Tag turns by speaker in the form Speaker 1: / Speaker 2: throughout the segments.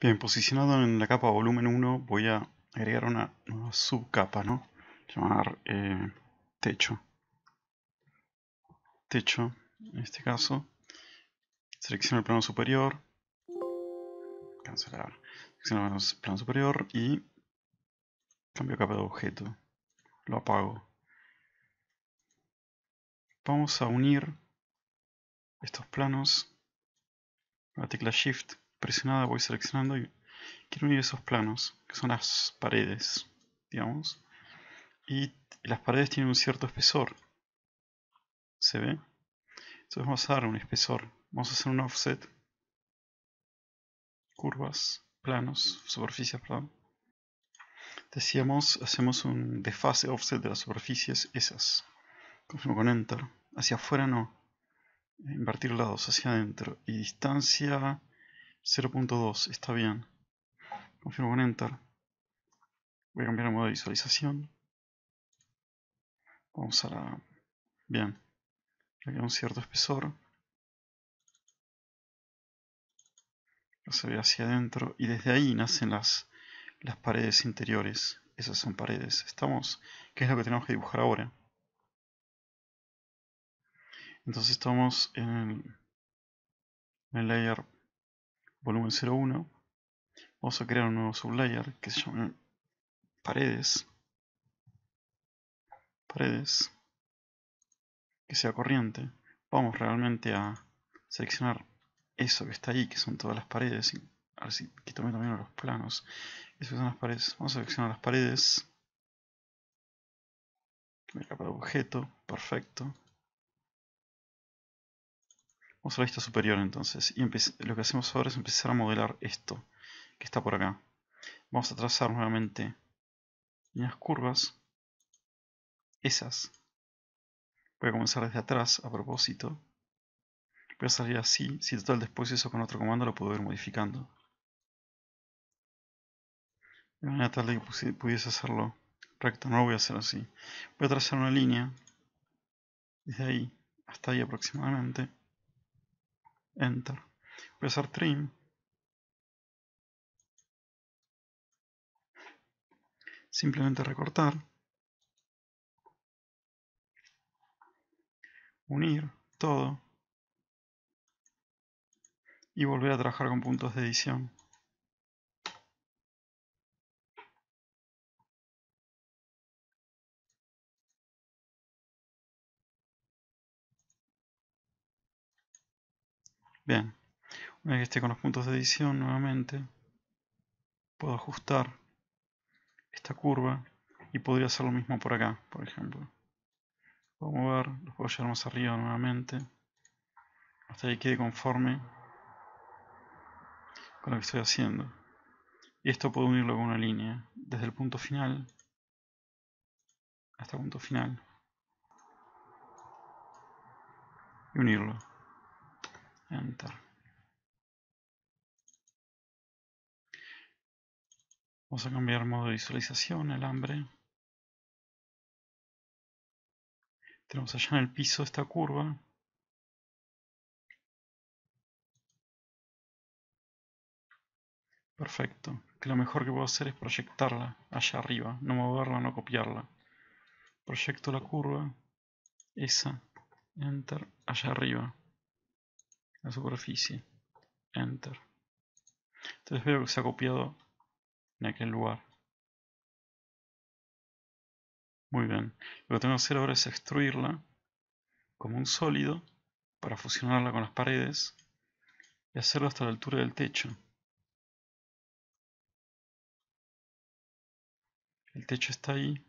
Speaker 1: Bien, posicionado en la capa volumen 1 voy a agregar una nueva subcapa, ¿no? Llamar eh, techo. Techo, en este caso. Selecciono el plano superior. Cancelar. Selecciono el plano superior y cambio capa de objeto. Lo apago. Vamos a unir estos planos. La tecla Shift presionada voy seleccionando y quiero unir esos planos, que son las paredes, digamos. Y las paredes tienen un cierto espesor. ¿Se ve? Entonces vamos a dar un espesor. Vamos a hacer un offset. Curvas, planos, superficies, perdón. Decíamos, hacemos un desfase offset de las superficies esas. Confirmo con Enter. Hacia afuera no. Invertir lados hacia adentro. Y distancia 0.2, está bien. Confirmo con Enter. Voy a cambiar el modo de visualización. Vamos a la... Bien. Le queda un cierto espesor. se ve hacia adentro y desde ahí nacen las, las paredes interiores. Esas son paredes. ¿Estamos? ¿Qué es lo que tenemos que dibujar ahora? Entonces estamos en el layer volumen 01, vamos a crear un nuevo sublayer que se llama paredes, paredes, que sea corriente. Vamos realmente a seleccionar eso que está ahí, que son todas las paredes, y a ver si también los planos. son las paredes. Vamos a seleccionar las paredes. me acaba de objeto, perfecto. Vamos a la vista superior entonces. Y lo que hacemos ahora es empezar a modelar esto que está por acá. Vamos a trazar nuevamente líneas curvas. Esas. Voy a comenzar desde atrás a propósito. Voy a salir así. Si total después eso con otro comando lo puedo ir modificando. De manera tal que pudiese hacerlo recto. No lo voy a hacer así. Voy a trazar una línea. Desde ahí hasta ahí aproximadamente. Enter. hacer trim.
Speaker 2: Simplemente recortar. Unir todo. Y volver a trabajar con puntos de edición.
Speaker 1: Bien, una vez que esté con los puntos de edición nuevamente, puedo ajustar esta curva y podría hacer lo mismo por acá, por ejemplo. Puedo mover, los puedo llevar más arriba nuevamente, hasta que quede conforme con lo que estoy haciendo. Y esto puedo unirlo con una línea, desde el punto final hasta el punto final.
Speaker 2: Y unirlo. Enter. Vamos a cambiar modo de visualización, hambre. Tenemos allá en el piso esta curva.
Speaker 1: Perfecto. Que lo mejor que puedo hacer es proyectarla allá arriba, no moverla, no copiarla. Proyecto la curva, esa, enter, allá arriba superficie. Enter.
Speaker 2: Entonces veo que se ha copiado en aquel lugar.
Speaker 1: Muy bien. Lo que tengo que hacer ahora es extruirla como un sólido para fusionarla con las paredes y hacerlo hasta la altura del techo.
Speaker 2: El techo está ahí,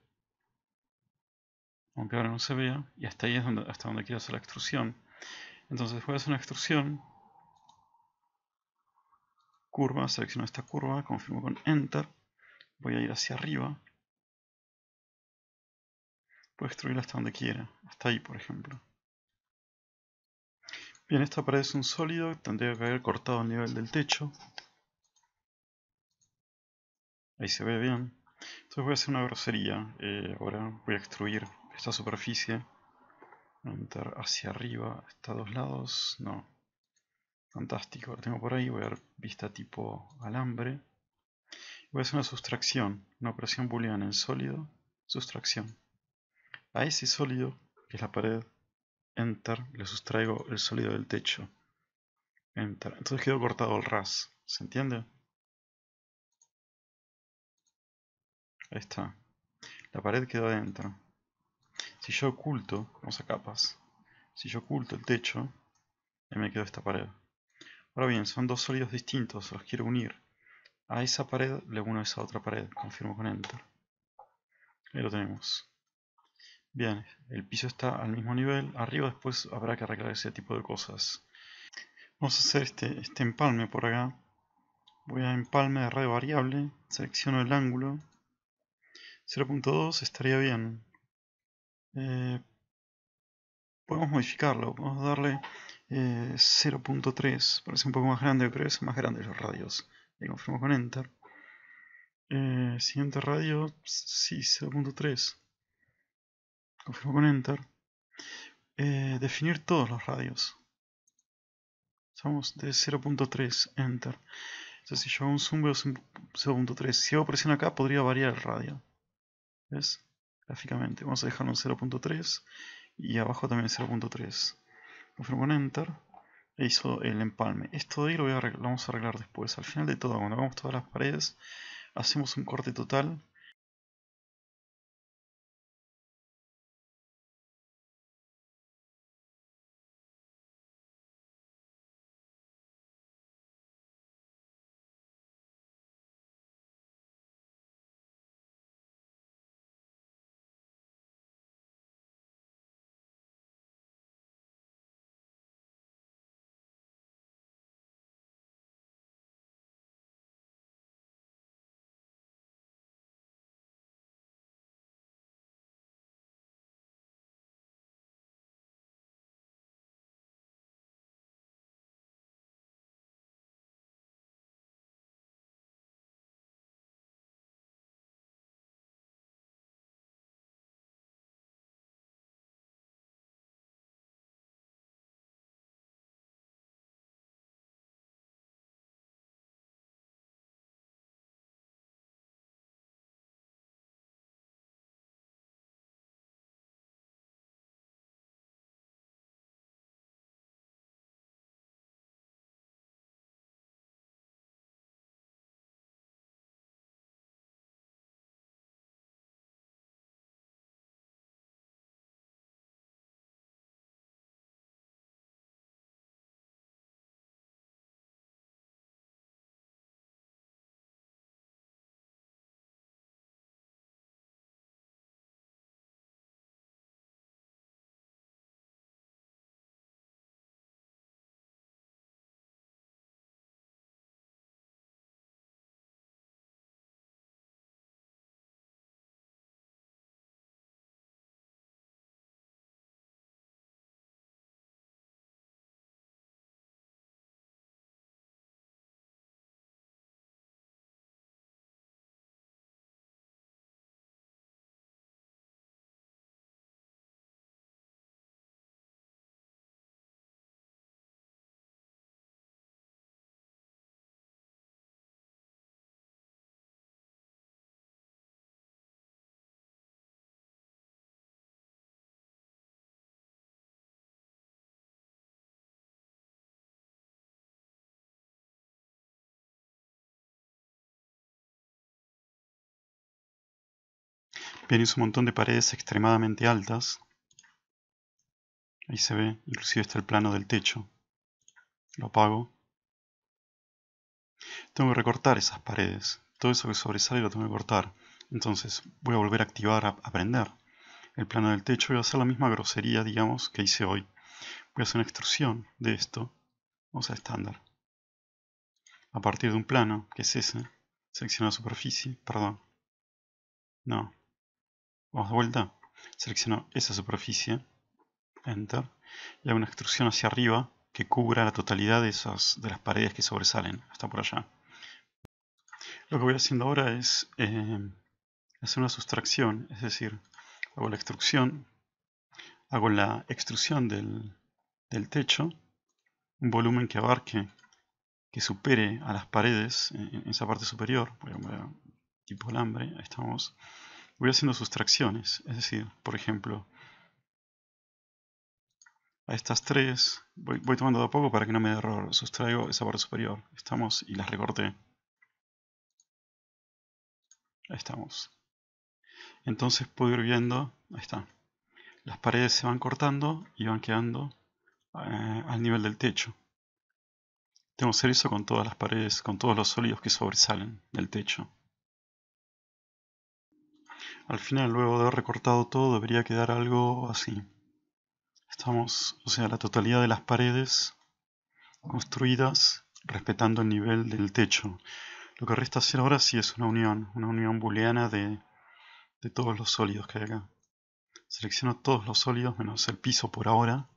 Speaker 1: aunque ahora no se vea, y hasta ahí es donde, hasta donde quiero hacer la extrusión. Entonces voy a hacer una extrusión. Curva, selecciono esta curva, confirmo con Enter. Voy a ir hacia arriba. Puedo extruir hasta donde quiera, hasta ahí por ejemplo. Bien, esta pared es un sólido, tendría que haber cortado a nivel del techo. Ahí se ve bien. Entonces voy a hacer una grosería. Eh, ahora voy a extruir esta superficie Enter hacia arriba hasta dos lados. No. Fantástico. Lo tengo por ahí. Voy a dar vista tipo alambre. Voy a hacer una sustracción. Una operación booleana en sólido. Sustracción. A ese sólido, que es la pared, enter, le sustraigo el sólido del techo. Enter. Entonces quedó cortado el ras. ¿Se entiende? Ahí está. La pared quedó adentro. Si yo oculto, vamos a capas, si yo oculto el techo, me quedo esta pared. Ahora bien, son dos sólidos distintos, los quiero unir. A esa pared le uno a esa otra pared, confirmo con Enter. Ahí lo tenemos. Bien, el piso está al mismo nivel, arriba después habrá que arreglar ese tipo de cosas. Vamos a hacer este, este empalme por acá. Voy a empalme de radio variable, selecciono el ángulo. 0.2 estaría bien, eh, podemos modificarlo, podemos darle 0.3, eh, parece un poco más grande, pero es más grande los radios, le confirmo con enter. Eh, siguiente radio, sí, 0.3, confirmo con enter. definir todos los radios, estamos de 0.3, enter. Entonces si yo hago un zoom veo 0.3, si hago presión acá podría variar el radio. ¿Ves? gráficamente. Vamos a dejarlo en 0.3 y abajo también 0.3. Confirmo con Enter e hizo el empalme. Esto de ahí lo, lo vamos a arreglar después. Al final de todo, cuando hagamos todas las paredes, hacemos un corte total Viene un montón de paredes extremadamente altas. Ahí se ve, inclusive está el plano del techo. Lo apago. Tengo que recortar esas paredes. Todo eso que sobresale lo tengo que cortar. Entonces voy a volver a activar, a aprender el plano del techo. Voy a hacer la misma grosería, digamos, que hice hoy. Voy a hacer una extrusión de esto. Vamos a estándar. A partir de un plano, que es ese. la superficie, perdón. No, Vamos de vuelta. Selecciono esa superficie. Enter. Y hago una extrusión hacia arriba que cubra la totalidad de, esas, de las paredes que sobresalen hasta por allá. Lo que voy haciendo ahora es em, hacer una sustracción, es decir, hago la extrusión, hago la extrusión del, techo, un volumen que abarque, que supere a las paredes en, esa parte superior, tipo alambre, ahí estamos, voy haciendo sustracciones. Es decir, por ejemplo, a estas tres, voy, tomando de a poco para que no me dé error. Sustraigo esa parte superior. Estamos y las recorté. Ahí estamos. Entonces puedo ir viendo, ahí está. Las paredes se van cortando y van quedando eh, al nivel del techo. Tengo que hacer eso con todas las paredes, con todos los sólidos que sobresalen del techo. Al final, luego de haber recortado todo, debería quedar algo así. Estamos, o sea, la totalidad de las paredes construidas respetando el nivel del techo. Lo que resta hacer ahora sí es una unión, una unión booleana de, todos los sólidos que hay acá. Selecciono todos los sólidos menos el piso por ahora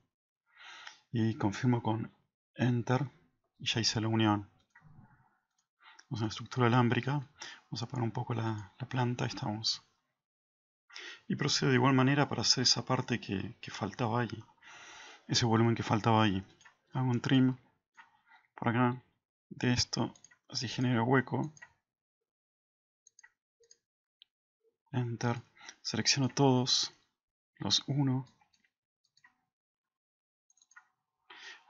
Speaker 1: y confirmo con Enter y ya hice la unión. Vamos a una estructura alámbrica, vamos a poner un poco la, la planta y estamos. Y procedo de igual manera para hacer esa parte que, que faltaba ahí. Ese volumen que faltaba ahí. Hago un trim por acá de esto. Así genera hueco. Enter. Selecciono todos los 1.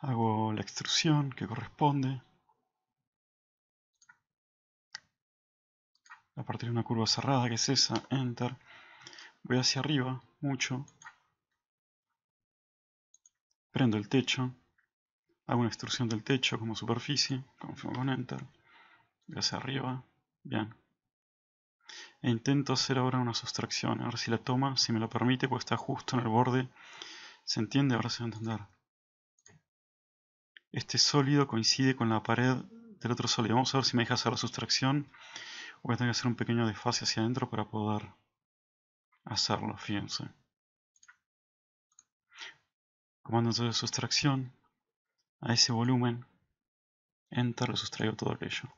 Speaker 1: Hago la extrusión que corresponde. A partir de una curva cerrada que es esa, enter. Voy hacia arriba, mucho. Prendo el techo. Hago una extrusión del techo como superficie. Confirmo con Enter. Voy hacia arriba. Bien. E intento hacer ahora una sustracción. A ver si la toma, si me lo permite, porque está justo en el borde. ¿Se entiende? Ahora se va a entender. Este sólido coincide con la pared del otro sólido. Vamos a ver si me deja hacer la sustracción. Voy a tener que hacer un pequeño desfase hacia adentro para poder hacerlo, fíjense. Comando de sustracción a ese volumen, enter, lo sustraigo todo aquello.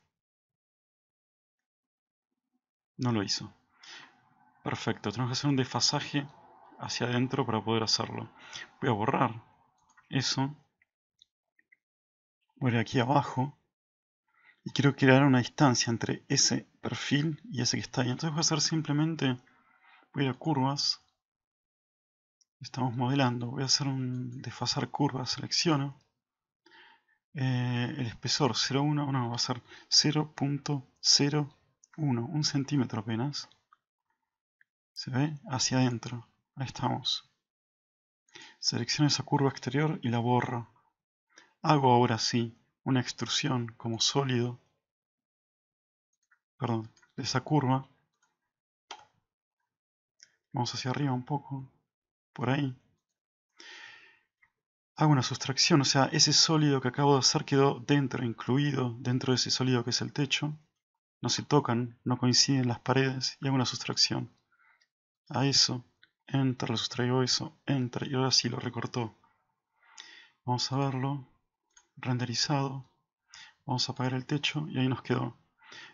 Speaker 1: No lo hizo. Perfecto, tenemos que hacer un desfasaje hacia adentro para poder hacerlo. Voy a borrar eso. Voy aquí abajo. Y quiero crear una distancia entre ese perfil y ese que está ahí. Entonces voy a hacer simplemente voy a curvas estamos modelando voy a hacer un desfasar curva selecciono eh, el espesor 0.1 no va a ser 0.01 un centímetro apenas se ve hacia adentro ahí estamos selecciono esa curva exterior y la borro hago ahora sí una extrusión como sólido perdón de esa curva Vamos hacia arriba un poco. Por ahí. Hago una sustracción, o sea, ese sólido que acabo de hacer quedó dentro, incluido dentro de ese sólido que es el techo. No se tocan, no coinciden las paredes y hago una sustracción. A eso, enter, Lo sustraigo eso, enter y ahora sí lo recortó. Vamos a verlo, renderizado. Vamos a apagar el techo y ahí nos quedó.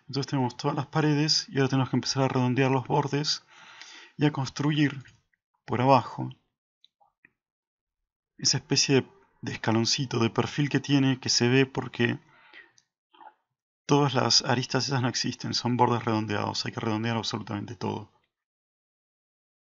Speaker 1: Entonces tenemos todas las paredes y ahora tenemos que empezar a redondear los bordes y a construir por abajo esa especie de escaloncito de perfil que tiene que se ve porque todas las aristas esas no existen, son bordes redondeados, hay que redondear absolutamente todo.